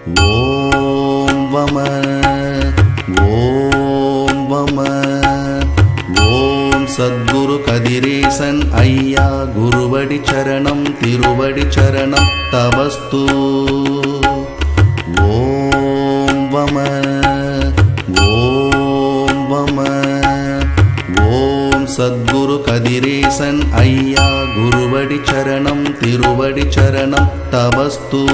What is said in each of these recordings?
ॐ वम ॐ वम ॐ सद्गुरुकदिरेशन् अय्या चरणं गुरुबडिचरणं तिरुवडिचरणत्तवस्तु ॐ वम गों वम वों सद्गुरुकदिरेशन् अयया चरणं तिरुवडिचरणत्तवस्तु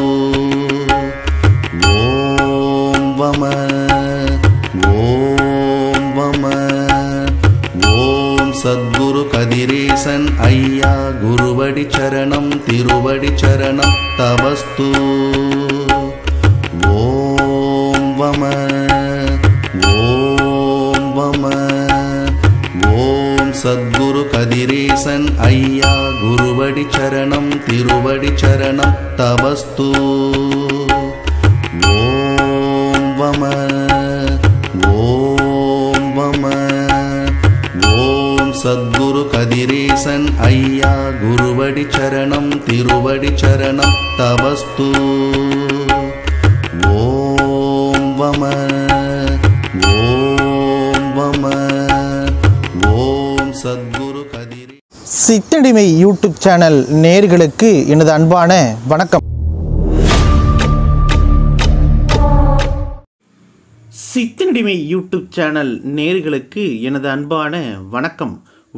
चरणं तिरुवडि चरणस्तु ॐ वम ॐ वम ॐ सद्गुरु सन् अय्या गुरुवडि चरणं तिरुवडि चरणं तवस्तु சத்குரு கதிரேசன் ஐயா குருவடி சரணம் திருவடி சரணம் தபஸ்து ஓம் வம ஓம் வம ஓம் சத்குரு கதிரே சித்தடிமை யூடியூப் சேனல் நேர்களுக்கு எனது அன்பான வணக்கம் சித்தண்டிமை யூடியூப் சேனல் நேர்களுக்கு எனது அன்பான வணக்கம்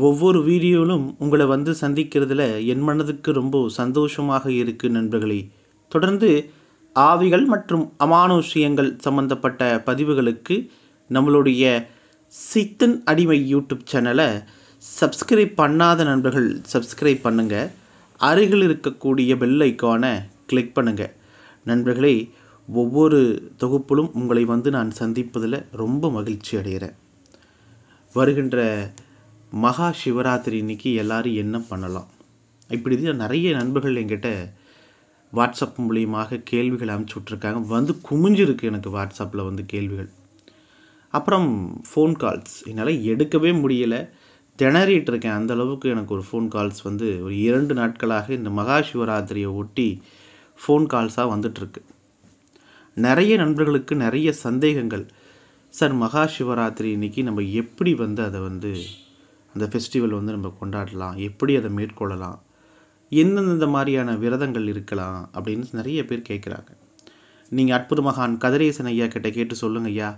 ஒவ்வொரு வீடியோவிலும் உங்களை வந்து சந்திக்கிறதுல என் மனதுக்கு ரொம்ப சந்தோஷமாக இருக்குது நண்பர்களே தொடர்ந்து ஆவிகள் மற்றும் அமானுஷியங்கள் சம்பந்தப்பட்ட பதிவுகளுக்கு நம்மளுடைய சித்தன் அடிமை யூடியூப் சேனலை சப்ஸ்கிரைப் பண்ணாத நண்பர்கள் சப்ஸ்கிரைப் பண்ணுங்கள் அருகில் இருக்கக்கூடிய பெல் ஐக்கானை கிளிக் பண்ணுங்கள் நண்பர்களே ஒவ்வொரு தொகுப்பிலும் உங்களை வந்து நான் சந்திப்பதில் ரொம்ப மகிழ்ச்சி அடைகிறேன் வருகின்ற மகா சிவராத்திரி இன்னைக்கு எல்லோரும் என்ன பண்ணலாம் இப்படி தான் நிறைய நண்பர்கள் என்கிட்ட வாட்ஸ்அப் மூலியமாக கேள்விகள் அமைச்சு விட்ருக்காங்க வந்து குமிஞ்சிருக்கு எனக்கு வாட்ஸ்அப்பில் வந்து கேள்விகள் அப்புறம் ஃபோன் கால்ஸ் என்னால் எடுக்கவே முடியலை திணறிட்டு இருக்கேன் அந்த அளவுக்கு எனக்கு ஒரு ஃபோன் கால்ஸ் வந்து ஒரு இரண்டு நாட்களாக இந்த மகா சிவராத்திரியை ஒட்டி ஃபோன் கால்ஸாக வந்துட்டுருக்கு நிறைய நண்பர்களுக்கு நிறைய சந்தேகங்கள் சார் மகா சிவராத்திரி இன்னைக்கு நம்ம எப்படி வந்து அதை வந்து அந்த ஃபெஸ்டிவல் வந்து நம்ம கொண்டாடலாம் எப்படி அதை மேற்கொள்ளலாம் எந்தெந்த மாதிரியான விரதங்கள் இருக்கலாம் அப்படின்னு நிறைய பேர் கேட்குறாங்க நீங்கள் அற்புத மகான் கதிரேசன் ஐயா கிட்டே கேட்டு சொல்லுங்க ஐயா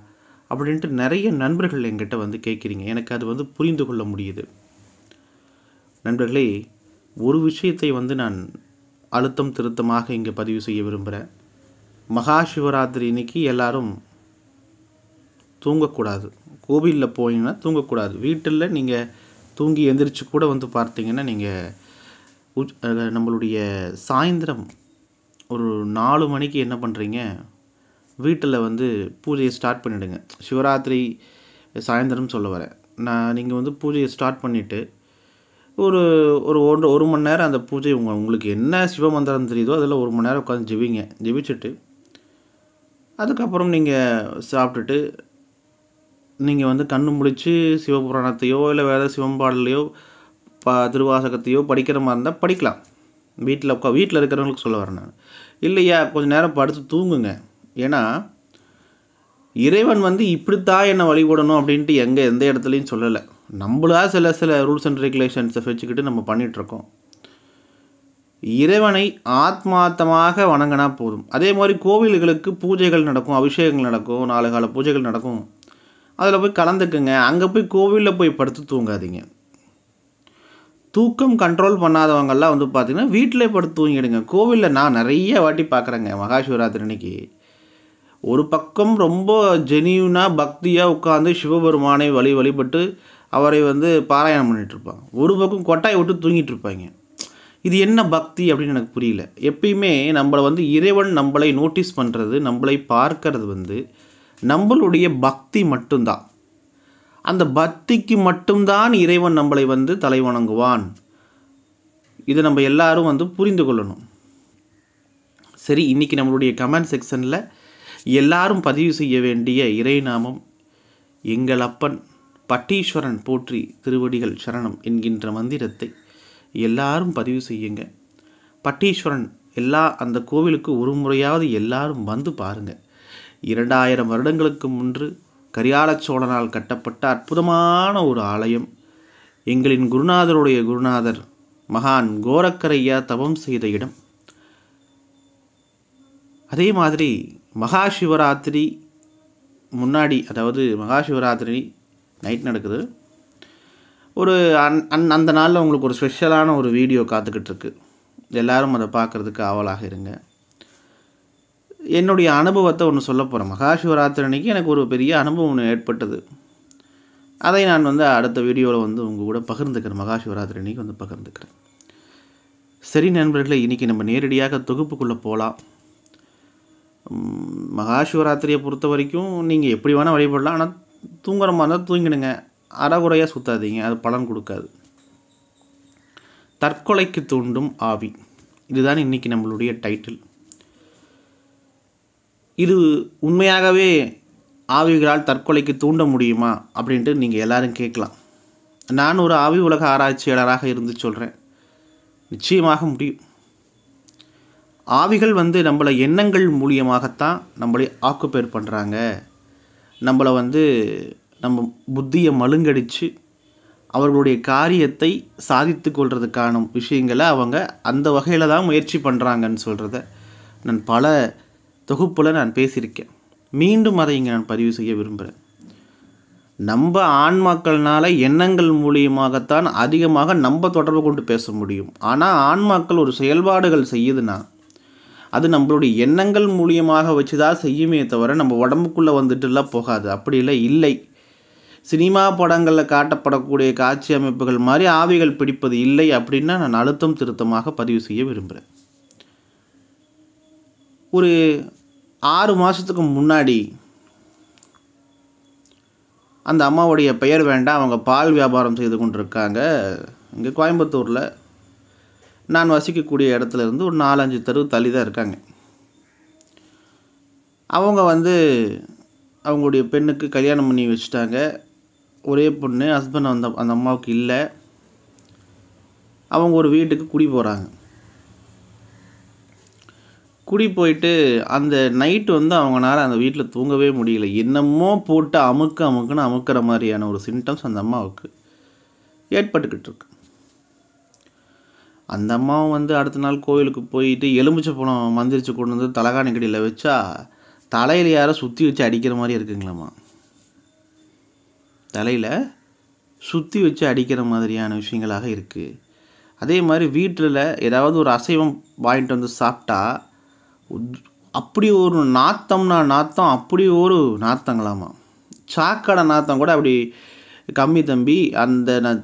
அப்படின்ட்டு நிறைய நண்பர்கள் என்கிட்ட வந்து கேட்குறீங்க எனக்கு அது வந்து புரிந்து கொள்ள முடியுது நண்பர்களே ஒரு விஷயத்தை வந்து நான் அழுத்தம் திருத்தமாக இங்கே பதிவு செய்ய விரும்புகிறேன் மகாசிவராத்திரி இன்னைக்கு எல்லாரும் தூங்கக்கூடாது கோவிலில் போனீங்கன்னா தூங்கக்கூடாது வீட்டில் நீங்கள் தூங்கி எந்திரிச்சு கூட வந்து பார்த்தீங்கன்னா நீங்கள் நம்மளுடைய சாயந்தரம் ஒரு நாலு மணிக்கு என்ன பண்ணுறீங்க வீட்டில் வந்து பூஜையை ஸ்டார்ட் பண்ணிவிடுங்க சிவராத்திரி சாயந்தரம் சொல்ல வரேன் நான் நீங்கள் வந்து பூஜையை ஸ்டார்ட் பண்ணிவிட்டு ஒரு ஒரு ஒன்று ஒரு மணி நேரம் அந்த பூஜை உங்கள் உங்களுக்கு என்ன சிவ மந்திரம் தெரியுதோ அதில் ஒரு மணி நேரம் உட்காந்து ஜெபிங்க ஜெபிச்சுட்டு அதுக்கப்புறம் நீங்கள் சாப்பிட்டுட்டு நீங்கள் வந்து கண்ணு முடித்து சிவபுராணத்தையோ இல்லை வேறு சிவம்பாடலையோ ப திருவாசகத்தையோ படிக்கிற மாதிரி இருந்தால் படிக்கலாம் வீட்டில் உட்கா வீட்டில் இருக்கிறவங்களுக்கு சொல்ல வரேன் நான் இல்லையா கொஞ்சம் நேரம் படுத்து தூங்குங்க ஏன்னா இறைவன் வந்து இப்படித்தான் என்னை வழிபடணும் அப்படின்ட்டு எங்கே எந்த இடத்துலையும் சொல்லலை நம்மளா சில சில ரூல்ஸ் அண்ட் ரெகுலேஷன்ஸை வச்சுக்கிட்டு நம்ம பண்ணிகிட்ருக்கோம் இறைவனை ஆத்மாத்தமாக வணங்கினா போதும் அதே மாதிரி கோவில்களுக்கு பூஜைகள் நடக்கும் அபிஷேகங்கள் நடக்கும் நாலு கால பூஜைகள் நடக்கும் அதில் போய் கலந்துக்குங்க அங்கே போய் கோவிலில் போய் படுத்து தூங்காதீங்க தூக்கம் கண்ட்ரோல் பண்ணாதவங்கள்லாம் வந்து பார்த்திங்கன்னா வீட்டிலே படுத்து தூங்கிடுங்க கோவிலில் நான் நிறைய வாட்டி பார்க்குறேங்க மகாசிவராத்திரி அன்னைக்கு ஒரு பக்கம் ரொம்ப ஜெனியூனாக பக்தியாக உட்காந்து சிவபெருமானை வழி வழிபட்டு அவரை வந்து பாராயணம் பண்ணிகிட்ருப்பாங்க ஒரு பக்கம் கொட்டாய் விட்டு தூங்கிட்டு இருப்பாங்க இது என்ன பக்தி அப்படின்னு எனக்கு புரியல எப்பயுமே நம்மளை வந்து இறைவன் நம்மளை நோட்டீஸ் பண்ணுறது நம்மளை பார்க்கறது வந்து நம்மளுடைய பக்தி மட்டும்தான் அந்த பக்திக்கு மட்டும்தான் இறைவன் நம்மளை வந்து தலை வணங்குவான் இதை நம்ம எல்லாரும் வந்து புரிந்து கொள்ளணும் சரி இன்றைக்கி நம்மளுடைய கமெண்ட் செக்ஷனில் எல்லாரும் பதிவு செய்ய வேண்டிய இறைநாமம் எங்கள் அப்பன் பட்டீஸ்வரன் போற்றி திருவடிகள் சரணம் என்கின்ற மந்திரத்தை எல்லாரும் பதிவு செய்யுங்க பட்டீஸ்வரன் எல்லா அந்த கோவிலுக்கு ஒரு முறையாவது எல்லாரும் வந்து பாருங்கள் இரண்டாயிரம் வருடங்களுக்கு முன்று கரியால சோழனால் கட்டப்பட்ட அற்புதமான ஒரு ஆலயம் எங்களின் குருநாதருடைய குருநாதர் மகான் கோரக்கரையா தவம் செய்த இடம் அதே மாதிரி மகா சிவராத்திரி முன்னாடி அதாவது மகா சிவராத்திரி நைட் நடக்குது ஒரு அந் அந் அந்த நாளில் உங்களுக்கு ஒரு ஸ்பெஷலான ஒரு வீடியோ காத்துக்கிட்டு இருக்கு எல்லோரும் அதை பார்க்குறதுக்கு ஆவலாக இருங்க என்னுடைய அனுபவத்தை ஒன்று சொல்ல போகிறேன் மகாசிவராத்திரி அன்னைக்கு எனக்கு ஒரு பெரிய அனுபவம் ஒன்று ஏற்பட்டது அதை நான் வந்து அடுத்த வீடியோவில் வந்து உங்கள் கூட பகிர்ந்துக்கிறேன் மகாசிவராத்திரி அன்னைக்கு வந்து பகிர்ந்துக்கிறேன் சரி நண்பர்களே இன்றைக்கி நம்ம நேரடியாக தொகுப்புக்குள்ளே போகலாம் மகாசிவராத்திரியை பொறுத்த வரைக்கும் நீங்கள் எப்படி வேணால் வழிபடலாம் ஆனால் தூங்குற மாதிரி தான் தூங்கிடுங்க அறகுறையாக சுற்றாதீங்க அது பலன் கொடுக்காது தற்கொலைக்கு தூண்டும் ஆவி இதுதான் இன்றைக்கி நம்மளுடைய டைட்டில் இது உண்மையாகவே ஆவிகளால் தற்கொலைக்கு தூண்ட முடியுமா அப்படின்ட்டு நீங்கள் எல்லோரும் கேட்கலாம் நான் ஒரு ஆவி உலக ஆராய்ச்சியாளராக இருந்து சொல்கிறேன் நிச்சயமாக முடியும் ஆவிகள் வந்து நம்மளை எண்ணங்கள் மூலியமாகத்தான் நம்மளை ஆக்குப்பேர் பண்ணுறாங்க நம்மளை வந்து நம்ம புத்தியை மழுங்கடித்து அவர்களுடைய காரியத்தை சாதித்து கொள்வதுக்கான விஷயங்களை அவங்க அந்த வகையில் தான் முயற்சி பண்ணுறாங்கன்னு சொல்கிறத நான் பல தொகுப்பில் நான் பேசியிருக்கேன் மீண்டும் அதை இங்கே நான் பதிவு செய்ய விரும்புகிறேன் நம்ம ஆன்மாக்கள்னால் எண்ணங்கள் மூலியமாகத்தான் அதிகமாக நம்ம தொடர்பு கொண்டு பேச முடியும் ஆனால் ஆன்மாக்கள் ஒரு செயல்பாடுகள் செய்யுதுன்னா அது நம்மளுடைய எண்ணங்கள் மூலியமாக வச்சு தான் செய்யுமே தவிர நம்ம உடம்புக்குள்ளே வந்துட்டுலாம் போகாது அப்படிலாம் இல்லை சினிமா படங்களில் காட்டப்படக்கூடிய காட்சி அமைப்புகள் மாதிரி ஆவிகள் பிடிப்பது இல்லை அப்படின்னா நான் அழுத்தம் திருத்தமாக பதிவு செய்ய விரும்புகிறேன் ஒரு ஆறு மாதத்துக்கு முன்னாடி அந்த அம்மாவுடைய பெயர் வேண்டாம் அவங்க பால் வியாபாரம் செய்து கொண்டிருக்காங்க இங்கே கோயம்புத்தூரில் நான் வசிக்கக்கூடிய இடத்துல இருந்து ஒரு நாலஞ்சு தெரு தள்ளி தான் இருக்காங்க அவங்க வந்து அவங்களுடைய பெண்ணுக்கு கல்யாணம் பண்ணி வச்சுட்டாங்க ஒரே பொண்ணு ஹஸ்பண்ட் அந்த அந்த அம்மாவுக்கு இல்லை அவங்க ஒரு வீட்டுக்கு குடி போகிறாங்க குடி போயிட்டு அந்த நைட்டு வந்து அவங்களால அந்த வீட்டில் தூங்கவே முடியல என்னமோ போட்டு அமுக்கு அமுக்குன்னு அமுக்கிற மாதிரியான ஒரு சிம்டம்ஸ் அந்த அம்மாவுக்கு ஏற்பட்டுக்கிட்டு இருக்கு அந்த அம்மாவும் வந்து அடுத்த நாள் கோயிலுக்கு போயிட்டு எலுமிச்சை பழம் மந்திரிச்சு கொண்டு வந்து தலகாணி கடியில் வச்சா தலையில் யாரோ சுற்றி வச்சு அடிக்கிற மாதிரி இருக்குங்களாம்மா தலையில் சுற்றி வச்சு அடிக்கிற மாதிரியான விஷயங்களாக இருக்குது அதே மாதிரி வீட்டில் ஏதாவது ஒரு அசைவம் வாங்கிட்டு வந்து சாப்பிட்டா அப்படி ஒரு நாத்தம்னா நாத்தம் அப்படி ஒரு நாத்தங்களாமா சாக்கடை நாத்தம் கூட அப்படி கம்மி தம்பி அந்த நான்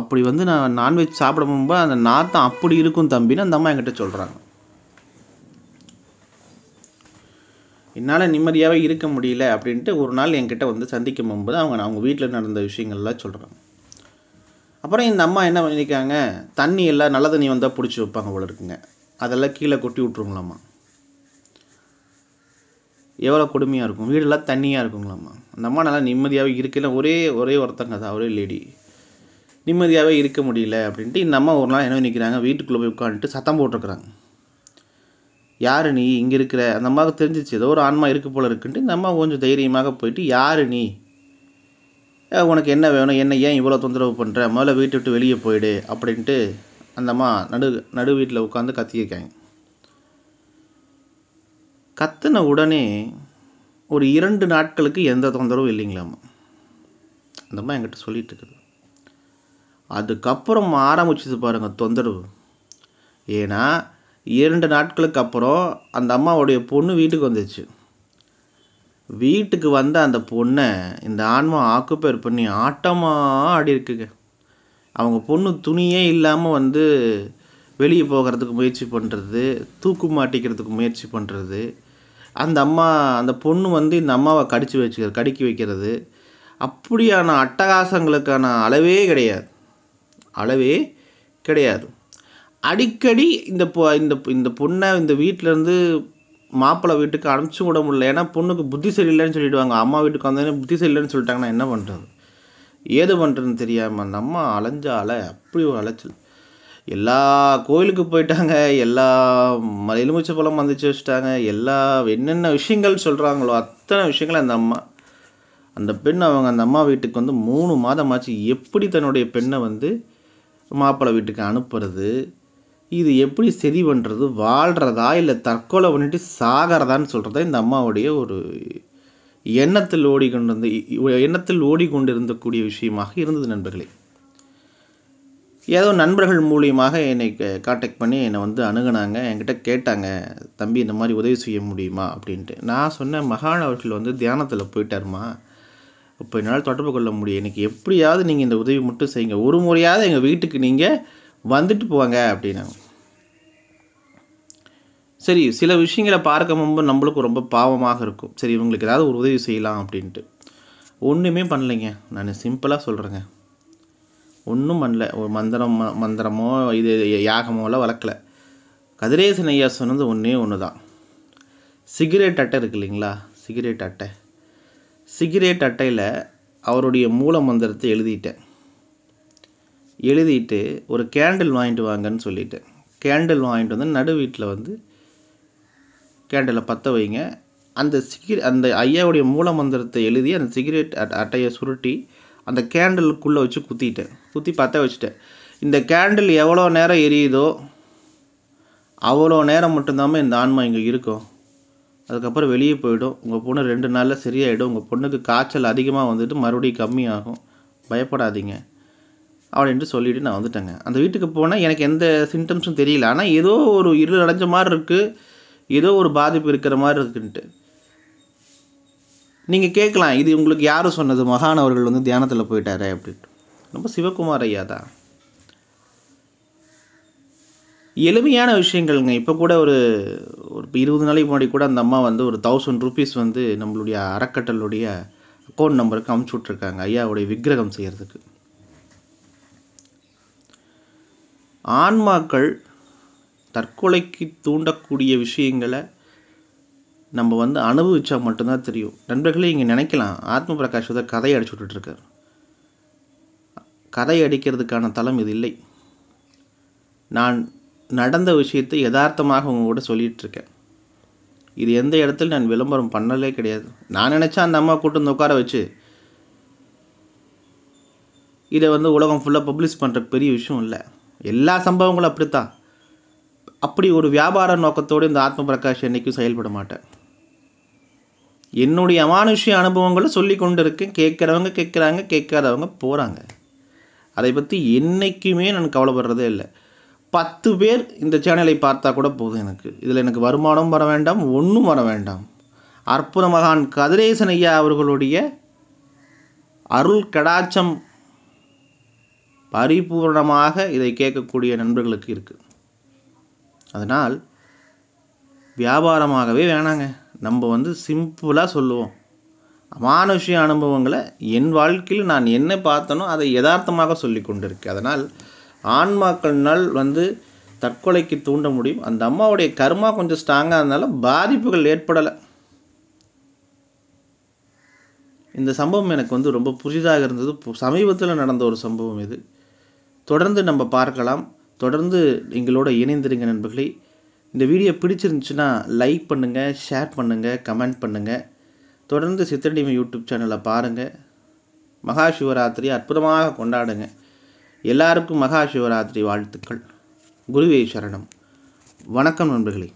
அப்படி வந்து நான் நான்வெஜ் சாப்பிட போகும்போது அந்த நாத்தம் அப்படி இருக்கும் தம்பின்னு அந்த அம்மா என்கிட்ட சொல்கிறாங்க என்னால் நிம்மதியாகவே இருக்க முடியல அப்படின்ட்டு ஒரு நாள் என்கிட்ட வந்து சந்திக்கும் போது அவங்க அவங்க வீட்டில் நடந்த விஷயங்கள்லாம் சொல்கிறாங்க அப்புறம் இந்த அம்மா என்ன பண்ணியிருக்காங்க தண்ணி எல்லாம் நல்ல தண்ணி வந்தால் பிடிச்சி வைப்பாங்க போல இருக்குங்க அதெல்லாம் கீழே கொட்டி விட்ருங்களாம்மா எவ்வளோ கொடுமையாக இருக்கும் வீடெல்லாம் தண்ணியாக இருக்குங்களாம்மா அந்த அம்மா நல்லா நிம்மதியாகவே இருக்கல ஒரே ஒரே ஒருத்தங்க தான் ஒரே லேடி நிம்மதியாகவே இருக்க முடியல அப்படின்ட்டு இந்த அம்மா ஒரு நாள் என்ன நிற்கிறாங்க வீட்டுக்குள்ளே போய் உட்காந்துட்டு சத்தம் போட்டிருக்கிறாங்க யார் நீ இங்கே இருக்கிற அந்த அம்மாவுக்கு தெரிஞ்சிச்சு ஏதோ ஒரு ஆன்மா இருக்குது போல் இருக்குன்ட்டு இந்த அம்மா கொஞ்சம் தைரியமாக போயிட்டு யார் நீ உனக்கு என்ன வேணும் என்ன ஏன் இவ்வளோ தொந்தரவு பண்ணுற முதல்ல வீட்டை விட்டு வெளியே போயிடு அப்படின்ட்டு அந்த அம்மா நடு நடு வீட்டில் உட்காந்து கத்தியிருக்காங்க கத்தின உடனே ஒரு இரண்டு நாட்களுக்கு எந்த தொந்தரவும் இல்லைங்களாம்மா அந்த அம்மா என்கிட்ட சொல்லிகிட்டு இருக்குது அதுக்கப்புறம் ஆரம்பிச்சது பாருங்கள் தொந்தரவு ஏன்னா இரண்டு நாட்களுக்கு அப்புறம் அந்த அம்மாவுடைய பொண்ணு வீட்டுக்கு வந்துச்சு வீட்டுக்கு வந்த அந்த பொண்ணை இந்த ஆன்மா ஆக்குப்பேர் பண்ணி ஆட்டமாக ஆடி இருக்குங்க அவங்க பொண்ணு துணியே இல்லாமல் வந்து வெளியே போகிறதுக்கு முயற்சி பண்ணுறது தூக்கு மாட்டிக்கிறதுக்கு முயற்சி பண்ணுறது அந்த அம்மா அந்த பொண்ணு வந்து இந்த அம்மாவை கடிச்சு வச்சுக்கிற கடிக்கி வைக்கிறது அப்படியான அட்டகாசங்களுக்கான அளவே கிடையாது அளவே கிடையாது அடிக்கடி இந்த பொ இந்த இந்த பொண்ணை இந்த வீட்டிலேருந்து மாப்பிள்ளை வீட்டுக்கு அனுப்பிச்சி விட முடியல ஏன்னா பொண்ணுக்கு புத்தி சரியில்லைன்னு சொல்லிவிடுவாங்க அம்மா வீட்டுக்கு வந்தோடனே புத்தி சரியில்லைன்னு சொல்லிட்டாங்கன்னா என்ன பண்ணுறது ஏது பண்ணுறதுன்னு தெரியாமல் அந்த அம்மா அலைஞ்சால அப்படி ஒரு அலைச்சல் எல்லா கோயிலுக்கு போயிட்டாங்க எல்லா எலுமிச்சை பழம் வந்துச்சு வச்சுட்டாங்க எல்லா என்னென்ன விஷயங்கள் சொல்கிறாங்களோ அத்தனை விஷயங்கள் அந்த அம்மா அந்த பெண் அவங்க அந்த அம்மா வீட்டுக்கு வந்து மூணு மாதம் ஆச்சு எப்படி தன்னுடைய பெண்ணை வந்து மாப்பிள்ளை வீட்டுக்கு அனுப்புறது இது எப்படி சரி பண்ணுறது வாழ்கிறதா இல்லை தற்கொலை பண்ணிட்டு சாகிறதான்னு சொல்கிறத இந்த அம்மாவுடைய ஒரு எண்ணத்தில் ஓடிக்கொண்டிருந்த எண்ணத்தில் ஓடிக்கொண்டிருந்தக்கூடிய விஷயமாக இருந்தது நண்பர்களே ஏதோ நண்பர்கள் மூலியமாக என்னை காண்டாக்ட் பண்ணி என்னை வந்து அணுகினாங்க என்கிட்ட கேட்டாங்க தம்பி இந்த மாதிரி உதவி செய்ய முடியுமா அப்படின்ட்டு நான் சொன்ன மகான் அவர்கள் வந்து தியானத்தில் போயிட்டாருமா இப்போ என்னால் தொடர்பு கொள்ள முடியும் எனக்கு எப்படியாவது நீங்கள் இந்த உதவி மட்டும் செய்யுங்க ஒரு முறையாவது எங்கள் வீட்டுக்கு நீங்கள் வந்துட்டு போவாங்க அப்படின்னாங்க சரி சில விஷயங்களை பார்க்க முன்பு நம்மளுக்கும் ரொம்ப பாவமாக இருக்கும் சரி இவங்களுக்கு ஏதாவது ஒரு உதவி செய்யலாம் அப்படின்ட்டு ஒன்றுமே பண்ணலைங்க நான் சிம்பிளாக சொல்கிறேங்க ஒன்றும் பண்ணல ஒரு மந்திரம் மந்திரமோ இது யாகமோலாம் வளர்க்கலை கதிரேசன் ஐயா சொன்னது ஒன்றே ஒன்று தான் சிகரெட் அட்டை இருக்கு இல்லைங்களா சிகரெட் அட்டை சிகரெட் அட்டையில் அவருடைய மூல மந்திரத்தை எழுதிட்டேன் எழுதிட்டு ஒரு கேண்டில் வாங்கிட்டு வாங்கன்னு சொல்லிவிட்டேன் கேண்டில் வாங்கிட்டு வந்து நடு வீட்டில் வந்து கேண்டிலை பற்ற வைங்க அந்த சிகரெட் அந்த ஐயாவுடைய மூல மந்திரத்தை எழுதி அந்த சிகரெட் அட்டையை சுருட்டி அந்த கேண்டிலுக்குள்ளே வச்சு குத்திட்டேன் குத்தி பற்ற வச்சுட்டேன் இந்த கேண்டில் எவ்வளோ நேரம் எரியுதோ அவ்வளோ நேரம் மட்டும்தான் இந்த ஆன்மா இங்கே இருக்கும் அதுக்கப்புறம் வெளியே போயிடும் உங்கள் பொண்ணு ரெண்டு நாளில் சரியாயிடும் உங்கள் பொண்ணுக்கு காய்ச்சல் அதிகமாக வந்துட்டு மறுபடியும் கம்மியாகும் பயப்படாதீங்க அப்படின்ட்டு சொல்லிவிட்டு நான் வந்துட்டேங்க அந்த வீட்டுக்கு போனால் எனக்கு எந்த சிம்டம்ஸும் தெரியல ஆனால் ஏதோ ஒரு இருள் அடைஞ்ச மாதிரி இருக்குது ஏதோ ஒரு பாதிப்பு இருக்கிற மாதிரி இருக்குன்ட்டு நீங்கள் கேட்கலாம் இது உங்களுக்கு யார் சொன்னது மகானவர்கள் அவர்கள் வந்து தியானத்தில் போயிட்டாரே அப்படின்ட்டு ரொம்ப சிவகுமார் ஐயா தான் எளிமையான விஷயங்கள்ங்க இப்போ கூட ஒரு ஒரு இருபது நாளைக்கு முன்னாடி கூட அந்த அம்மா வந்து ஒரு தௌசண்ட் ருபீஸ் வந்து நம்மளுடைய அறக்கட்டளுடைய அக்கௌண்ட் நம்பருக்கு அமுச்சு விட்ருக்காங்க ஐயாவுடைய விக்கிரகம் செய்கிறதுக்கு ஆன்மாக்கள் தற்கொலைக்கு தூண்டக்கூடிய விஷயங்களை நம்ம வந்து அனுபவித்தா மட்டும்தான் தெரியும் நண்பர்களே இங்கே நினைக்கலாம் ஆத்ம பிரகாஷ் வந்து கதை அடிச்சு விட்டுட்ருக்கார் கதை அடிக்கிறதுக்கான தளம் இது இல்லை நான் நடந்த விஷயத்தை யதார்த்தமாக உங்கள் கூட சொல்லிகிட்ருக்கேன் இது எந்த இடத்துல நான் விளம்பரம் பண்ணலே கிடையாது நான் நினச்சா அந்த அம்மா கூட்டு வந்து உட்கார வச்சு இதை வந்து உலகம் ஃபுல்லாக பப்ளிஷ் பண்ணுற பெரிய விஷயம் இல்லை எல்லா சம்பவங்களும் அப்படித்தான் அப்படி ஒரு வியாபார நோக்கத்தோடு இந்த ஆத்ம பிரகாஷ் என்றைக்கும் செயல்பட மாட்டேன் என்னுடைய அமானுஷ்ய அனுபவங்களை சொல்லி கொண்டு இருக்கேன் கேட்குறவங்க கேட்குறாங்க கேட்காதவங்க போகிறாங்க அதை பற்றி என்றைக்குமே நான் கவலைப்படுறதே இல்லை பத்து பேர் இந்த சேனலை பார்த்தா கூட போதும் எனக்கு இதில் எனக்கு வருமானம் வர வேண்டாம் ஒன்றும் வர வேண்டாம் அற்புத மகான் கதிரேசன் ஐயா அவர்களுடைய அருள் கடாச்சம் பரிபூர்ணமாக இதை கேட்கக்கூடிய நண்பர்களுக்கு இருக்குது அதனால் வியாபாரமாகவே வேணாங்க நம்ம வந்து சிம்பிளாக சொல்லுவோம் அமானுஷ்ய அனுபவங்களை என் வாழ்க்கையில் நான் என்ன பார்த்தனோ அதை யதார்த்தமாக சொல்லி கொண்டிருக்கு அதனால் ஆன்மாக்கள்னால் வந்து தற்கொலைக்கு தூண்ட முடியும் அந்த அம்மாவுடைய கர்மா கொஞ்சம் ஸ்ட்ராங்காக இருந்தாலும் பாதிப்புகள் ஏற்படலை இந்த சம்பவம் எனக்கு வந்து ரொம்ப புதிதாக இருந்தது சமீபத்தில் நடந்த ஒரு சம்பவம் இது தொடர்ந்து நம்ம பார்க்கலாம் தொடர்ந்து எங்களோட இணைந்திருங்க நண்பர்களே இந்த வீடியோ பிடிச்சிருந்துச்சுன்னா லைக் பண்ணுங்கள் ஷேர் பண்ணுங்கள் கமெண்ட் பண்ணுங்கள் தொடர்ந்து சித்திரடிமை யூடியூப் சேனலை பாருங்கள் மகா சிவராத்திரி அற்புதமாக கொண்டாடுங்க எல்லாருக்கும் மகா சிவராத்திரி வாழ்த்துக்கள் குருவே சரணம் வணக்கம் நண்பர்களே